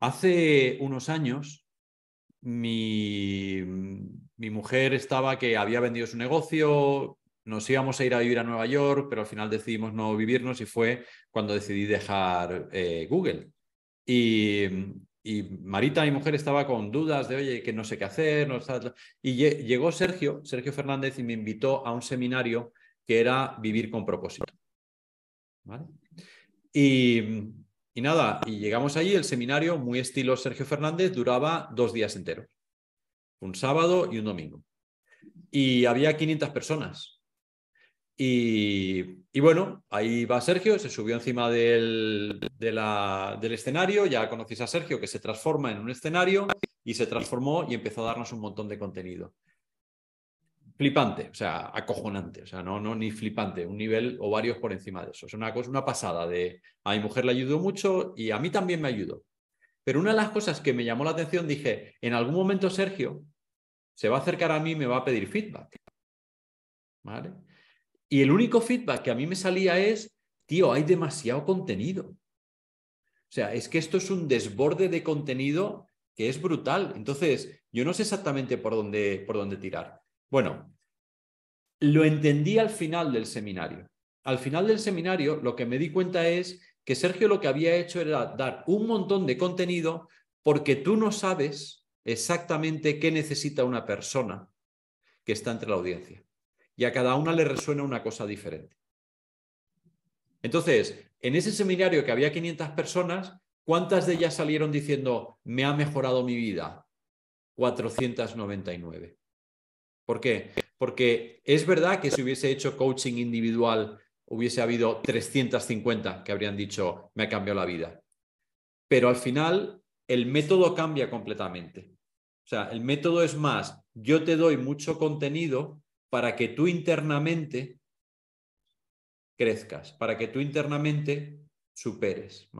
hace unos años mi, mi mujer estaba que había vendido su negocio, nos íbamos a ir a vivir a Nueva York, pero al final decidimos no vivirnos y fue cuando decidí dejar eh, Google. Y, y, Marita, mi mujer, estaba con dudas de, oye, que no sé qué hacer. Y llegó Sergio, Sergio Fernández, y me invitó a un seminario que era Vivir con propósito. Y y nada, y llegamos allí, el seminario, muy estilo Sergio Fernández, duraba dos días enteros, un sábado y un domingo. Y había 500 personas. Y, bueno, ahí va Sergio, se subió encima del, del escenario, ya conocéis a Sergio, que se transforma en un escenario y se transformó y empezó a darnos un montón de contenido flipante, o sea, acojonante, o sea, no, no ni flipante, un nivel o varios por encima de eso. Es una cosa, una pasada de a mi mujer le ayudó mucho y a mí también me ayudó. Pero una de las cosas que me llamó la atención, dije, en algún momento Sergio se va a acercar a mí y me va a pedir feedback. ¿Vale? Y el único feedback que a mí me salía es, tío, hay demasiado contenido. O sea, es que esto es un desborde de contenido que es brutal. Entonces, yo no sé exactamente por dónde, por dónde tirar. Bueno, lo entendí al final del seminario. Al final del seminario lo que me di cuenta es que Sergio lo que había hecho era dar un montón de contenido porque tú no sabes exactamente qué necesita una persona que está entre la audiencia. Y a cada una le resuena una cosa diferente. Entonces, en ese seminario que había 500 personas, ¿cuántas de ellas salieron diciendo, me ha mejorado mi vida? 499. ¿Por qué? porque es verdad que si hubiese hecho coaching individual, hubiese habido 350 que habrían dicho, me ha cambiado la vida. Pero al final, el método cambia completamente. O sea, el método es más, yo te doy mucho contenido para que tú internamente crezcas, para que tú internamente superes.